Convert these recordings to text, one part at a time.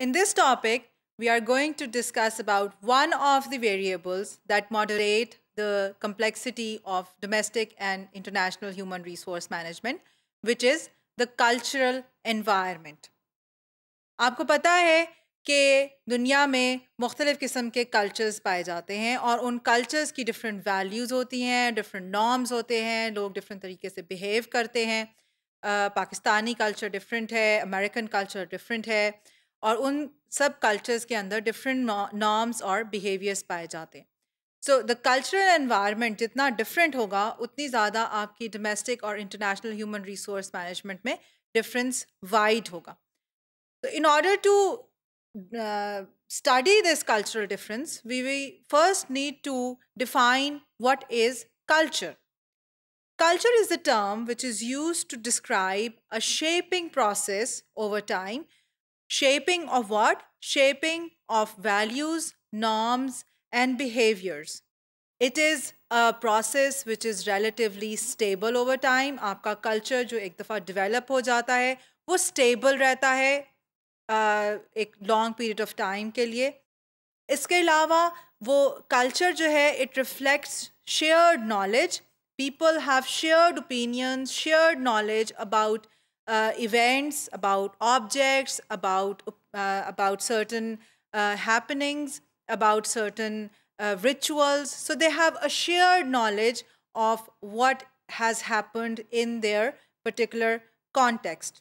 In this topic, we are going to discuss about one of the variables that moderate the complexity of domestic and international human resource management, which is the cultural environment. आपको पता है कि दुनिया में मुख्तलिफ़ किस्म के cultures पाए जाते हैं और उन cultures की different values होती हैं different norms होते हैं लोग different तरीके से behave करते हैं पाकिस्तानी culture different है American culture different है और उन सब कल्चर्स के अंदर डिफरेंट नॉर्म्स और बिहेवियर्स पाए जाते हैं सो द कल्चरल एनवायरनमेंट जितना डिफरेंट होगा उतनी ज़्यादा आपकी डोमेस्टिक और इंटरनेशनल ह्यूमन रिसोर्स मैनेजमेंट में डिफरेंस वाइड होगा तो in order to study this cultural difference we we first need to define what is culture culture is the term which is use to describe a shaping process over time Shaping of what? Shaping of values, norms, and behaviors. It is a process which is relatively stable over time. आपका culture जो एक दफ़ा develop हो stable रहता है uh, long period of time के लिए culture it reflects shared knowledge. People have shared opinions, shared knowledge about uh, events, about objects, about, uh, about certain uh, happenings, about certain uh, rituals. So they have a shared knowledge of what has happened in their particular context.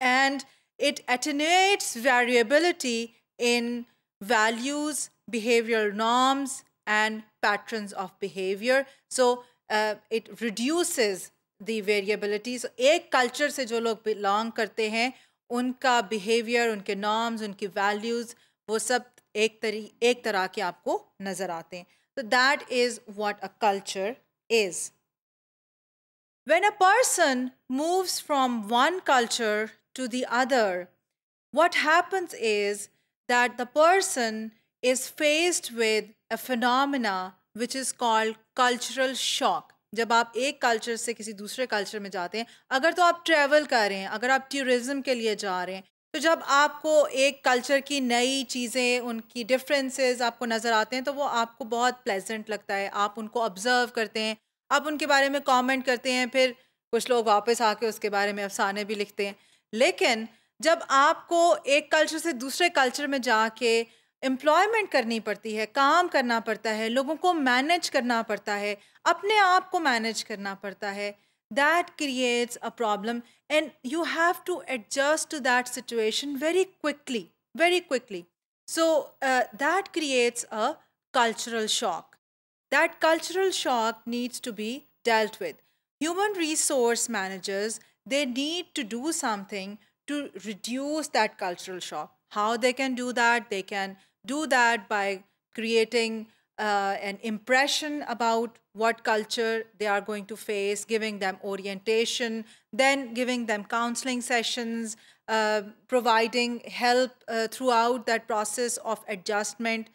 And it attenuates variability in values, behavioral norms, and patterns of behavior. So uh, it reduces दी वेरिएबलिटीज एक culture से जो लोग belong करते हैं उनका behaviour उनके norms उनकी values वो सब एक तरी एक तरह के आपको नज़र आते हैं तो that is what a culture is when a person moves from one culture to the other what happens is that the person is faced with a phenomena which is called cultural shock जब आप एक culture से किसी दूसरे culture में जाते हैं अगर तो आप ट्रैवल कर रहे हैं अगर आप टूरिज़म के लिए जा रहे हैं तो जब आपको एक कल्चर की नई चीज़ें उनकी डिफरेंसेस आपको नज़र आते हैं तो वो आपको बहुत प्लेजेंट लगता है आप उनको ऑब्ज़र्व करते हैं आप उनके बारे में कमेंट करते हैं फिर कुछ लोग वापस आके उसके बारे में अफसाने भी लिखते हैं लेकिन जब आपको एक कल्चर से दूसरे कल्चर में जाके एम्प्लॉयमेंट करनी पड़ती है काम करना पड़ता है लोगों को मैनेज करना पड़ता है अपने आप को मैनेज करना पड़ता है that creates a problem and you have to adjust to that situation very quickly very quickly so that creates a cultural shock that cultural shock needs to be dealt with human resource managers they need to do something to reduce that cultural shock how they can do that they can do that by creating uh, an impression about what culture they are going to face, giving them orientation, then giving them counseling sessions, uh, providing help uh, throughout that process of adjustment.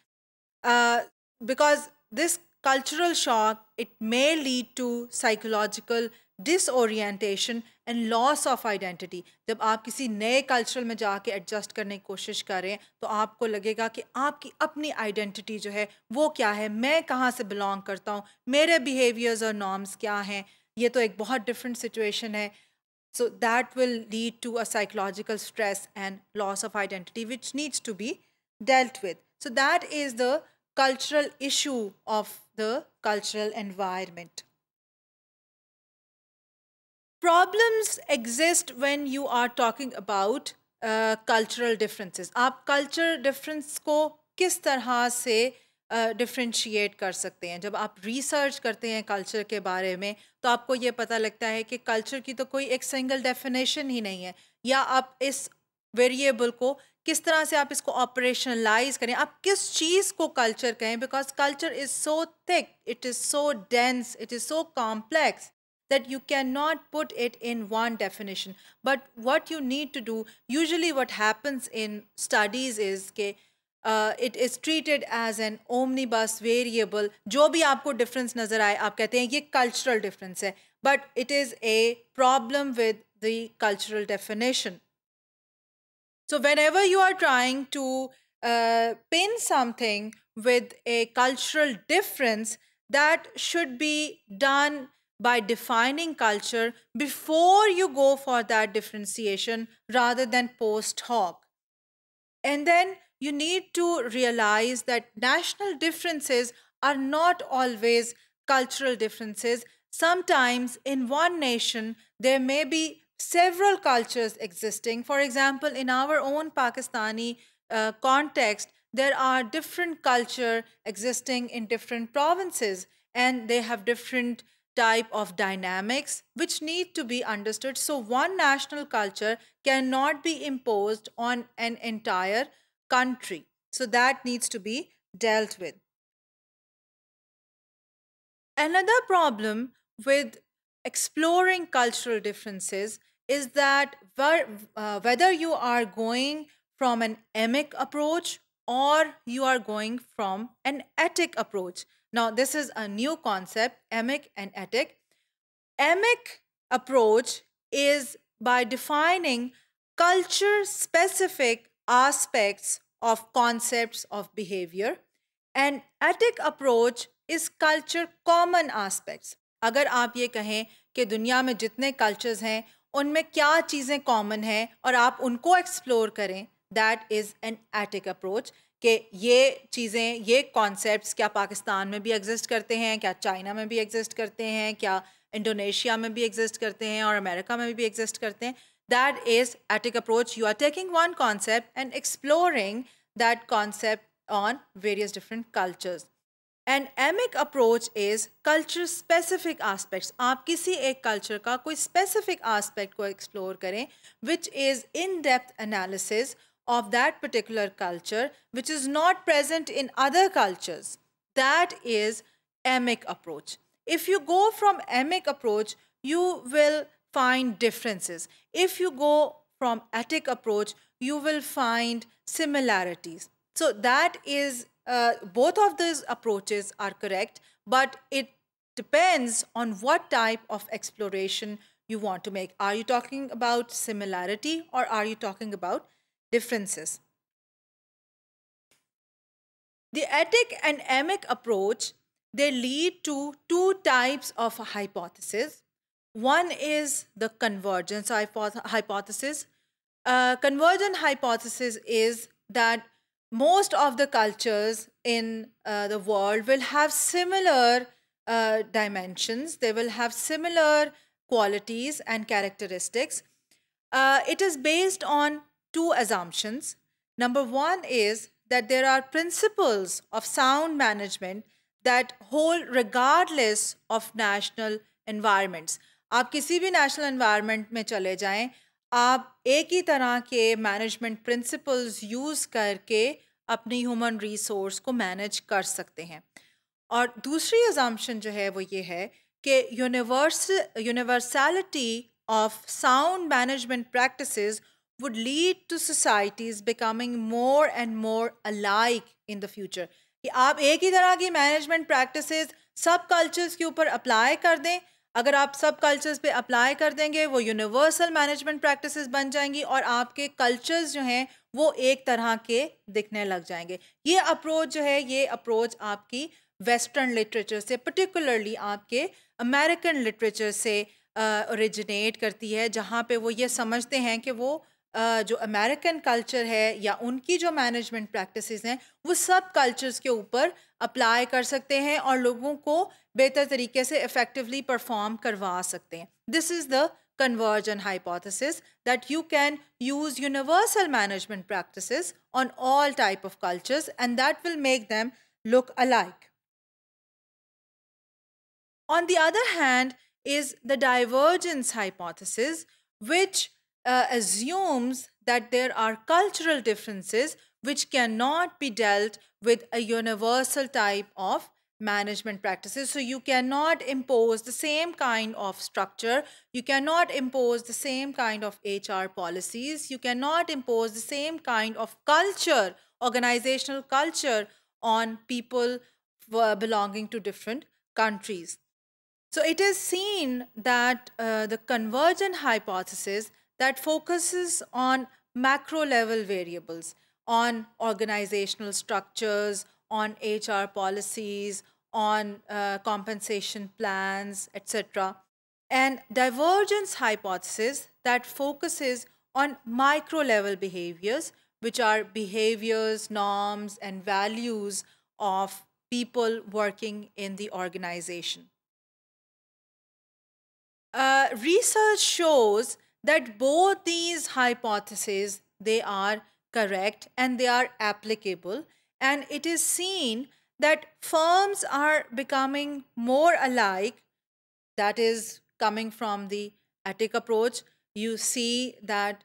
Uh, because this cultural shock, it may lead to psychological disorientation and loss of identity जब आप किसी नए cultural में जाके adjust करने की कोशिश करें तो आपको लगेगा कि आपकी अपनी आइडेंटिटी जो है वो क्या है मैं कहाँ से बिलोंग करता हूँ मेरे बिहेवियर्स और नॉर्म्स क्या हैं ये तो एक बहुत डिफरेंट सिचुएशन है so that will lead to a psychological stress and loss of identity which needs to be dealt with so that is the cultural issue of the cultural environment problems exist when you are talking about cultural differences. आप culture difference को किस तरह से differentiate uh, कर सकते हैं जब आप रिसर्च करते हैं कल्चर के बारे में तो आपको ये पता लगता है कि कल्चर की तो कोई एक सिंगल डेफिनेशन ही नहीं है या आप इस वेरिएबल को किस तरह से आप इसको ऑपरेशनलाइज करें आप किस चीज़ को कल्चर कहें because culture is so thick it is so dense it is so complex that you cannot put it in one definition. But what you need to do, usually what happens in studies is that uh, it is treated as an omnibus variable. जो भी आपको difference नजर आए आप कहते हैं ये cultural difference है. But it is a problem with the cultural definition. So whenever you are trying to uh, pin something with a cultural difference, that should be done by defining culture before you go for that differentiation rather than post hoc. And then you need to realize that national differences are not always cultural differences. Sometimes in one nation, there may be several cultures existing. For example, in our own Pakistani uh, context, there are different culture existing in different provinces and they have different type of dynamics which need to be understood. So, one national culture cannot be imposed on an entire country. So, that needs to be dealt with. Another problem with exploring cultural differences is that uh, whether you are going from an emic approach or you are going from an ethic approach. Now, this is a new concept, emic and etic. Emic approach is by defining culture specific aspects of concepts of behavior and etic approach is culture common aspects अगर आप ये कहें कि दुनिया में जितने cultures हैं उनमें क्या चीज़ें कॉमन हैं और आप उनको एक्सप्लोर करें that is an etic approach कि ये चीज़ें ये कॉन्सेप्ट्स क्या पाकिस्तान में भी एग्जिस्ट करते हैं क्या चाइना में भी एग्जिस्ट करते हैं क्या इंडोनेशिया में भी एग्जिस्ट करते हैं और अमेरिका में भी एग्जिस्ट करते हैं that is etic approach you are taking one concept and exploring that concept on various different cultures and emic approach is culture specific aspects आप किसी एक कल्चर का कोई स्पेसिफिक आस्पेक्ट को एक्सप्लोर करें which is in depth analysis of that particular culture, which is not present in other cultures. That is emic approach. If you go from emic approach, you will find differences. If you go from attic approach, you will find similarities. So that is, uh, both of these approaches are correct, but it depends on what type of exploration you want to make. Are you talking about similarity or are you talking about differences. The attic and amic approach, they lead to two types of hypothesis. One is the convergence hypothesis. Uh, convergent hypothesis is that most of the cultures in uh, the world will have similar uh, dimensions. They will have similar qualities and characteristics. Uh, it is based on two assumptions. Number one is that there are principles of sound management that hold regardless of national environments. आप किसी भी national environment में चले जाएं आप एक ही तरह के मैनेजमेंट प्रिंसिपल्स यूज़ करके अपनी ह्यूमन रिसोर्स को मैनेज कर सकते हैं और दूसरी एग्जाम्पन जो है वो ये है कि universe universality of sound management practices would lead to societies becoming more and more alike in the future कि आप एक ही तरह की मैनेजमेंट प्रैक्टिस सब कल्चर्स के ऊपर अप्लाई कर दें अगर आप सब कल्चर्स पे अप्लाई कर देंगे वो यूनिवर्सल मैनेजमेंट प्रैक्टिस बन जाएंगी और आपके कल्चर्स जो हैं वो एक तरह के दिखने लग जाएंगे ये अप्रोच जो है ये अप्रोच आपकी वेस्टर्न लिटरेचर से पर्टिकुलरली आपके अमेरिकन लिटरेचर से ओरिजिनेट करती है जहाँ पे वो ये समझते हैं कि वो जो अमेरिकन कल्चर है या उनकी जो मैनेजमेंट प्रैक्टिस हैं वो सब कल्चर्स के ऊपर अप्लाई कर सकते हैं और लोगों को बेहतर तरीके से इफ़ेक्टिवली परफॉर्म करवा सकते हैं this is the convergence hypothesis that you can use universal management practices on all type of cultures and that will make them look alike on the other hand is the divergence hypothesis which uh, assumes that there are cultural differences which cannot be dealt with a universal type of management practices. So you cannot impose the same kind of structure. You cannot impose the same kind of HR policies. You cannot impose the same kind of culture, organizational culture on people belonging to different countries. So it is seen that uh, the convergent hypothesis that focuses on macro level variables, on organizational structures, on HR policies, on uh, compensation plans, etc. And divergence hypothesis that focuses on micro level behaviors, which are behaviors, norms, and values of people working in the organization. Uh, research shows that both these hypotheses they are correct and they are applicable and it is seen that firms are becoming more alike that is coming from the attic approach you see that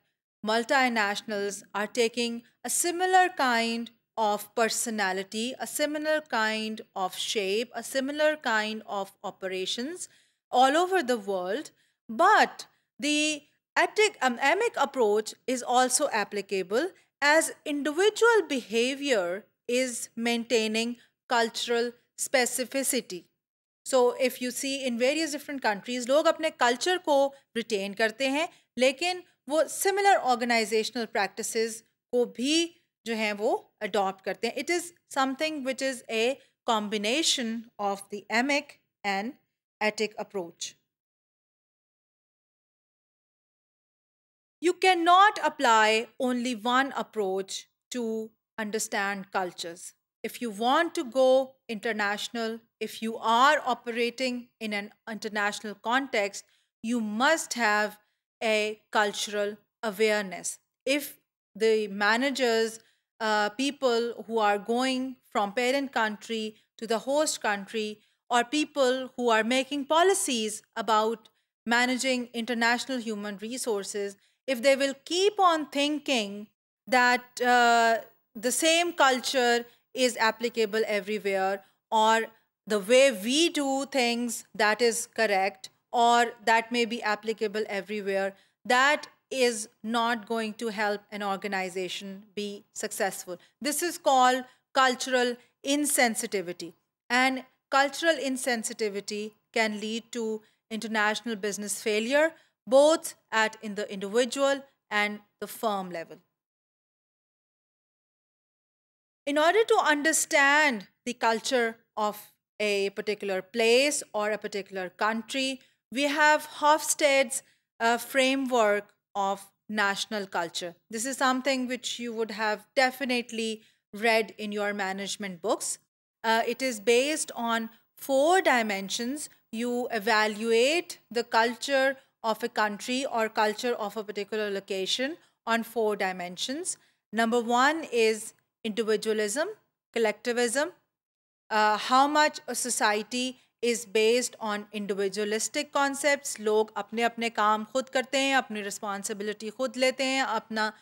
multinationals are taking a similar kind of personality, a similar kind of shape, a similar kind of operations all over the world. But the Attic, um, amic approach is also applicable as individual behavior is maintaining cultural specificity. So if you see in various different countries, log apne culture ko retain karte hain, lekin wo similar organizational practices ko bhi jo hain wo adopt karte hain. It is something which is a combination of the amic and ethic approach. You cannot apply only one approach to understand cultures. If you want to go international, if you are operating in an international context, you must have a cultural awareness. If the managers, uh, people who are going from parent country to the host country, or people who are making policies about managing international human resources, if they will keep on thinking that uh, the same culture is applicable everywhere or the way we do things that is correct or that may be applicable everywhere that is not going to help an organization be successful this is called cultural insensitivity and cultural insensitivity can lead to international business failure both at in the individual and the firm level. In order to understand the culture of a particular place or a particular country, we have Hofstede's uh, framework of national culture. This is something which you would have definitely read in your management books. Uh, it is based on four dimensions. You evaluate the culture of a country or culture of a particular location on four dimensions. Number one is individualism, collectivism, uh, how much a society is based on individualistic concepts. लोग अपने अपने काम खुद करते हैं अपनी responsibility खुद लेते हैं अपना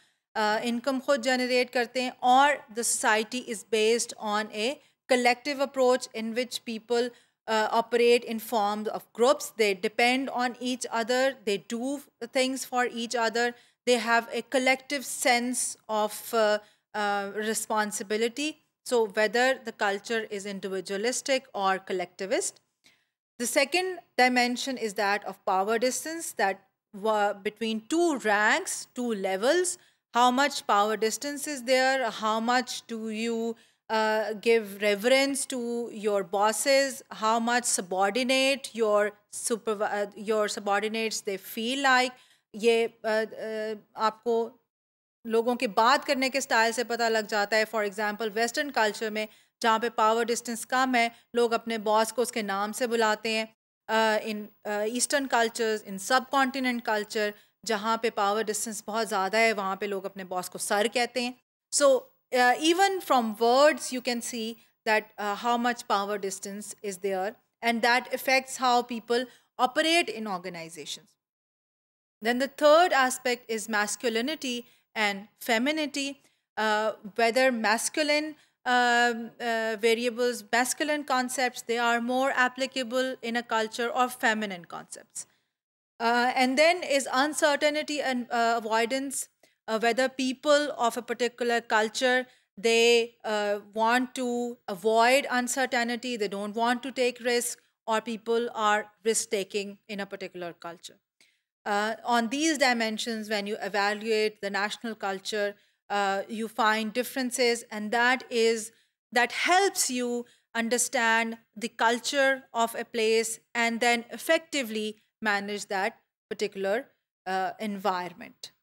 इनकम uh, खुद generate करते हैं or the society is based on a collective approach in which people uh, operate in forms of groups. They depend on each other. They do things for each other. They have a collective sense of uh, uh, responsibility. So whether the culture is individualistic or collectivist. The second dimension is that of power distance that between two ranks, two levels, how much power distance is there, how much do you give uh, give to your your how much much your your your subordinates they feel like ये uh, uh, आपको लोगों के बात करने के style से पता लग जाता है फॉर एग्जांपल वेस्टर्न कल्चर में जहाँ पे पावर डिस्टेंस कम है लोग अपने बॉस को उसके नाम से बुलाते हैं इन ईस्टर्न कल्चर्स इन सब कॉन्टीनेंट कल्चर जहाँ पे पावर डिस्टेंस बहुत ज़्यादा है वहाँ पे लोग अपने बॉस को सर कहते हैं सो uh, even from words you can see that uh, how much power distance is there and that affects how people operate in organizations then the third aspect is masculinity and femininity uh, whether masculine um, uh, variables masculine concepts they are more applicable in a culture or feminine concepts uh, and then is uncertainty and uh, avoidance uh, whether people of a particular culture they uh, want to avoid uncertainty they don't want to take risk or people are risk taking in a particular culture uh, on these dimensions when you evaluate the national culture uh, you find differences and that is that helps you understand the culture of a place and then effectively manage that particular uh, environment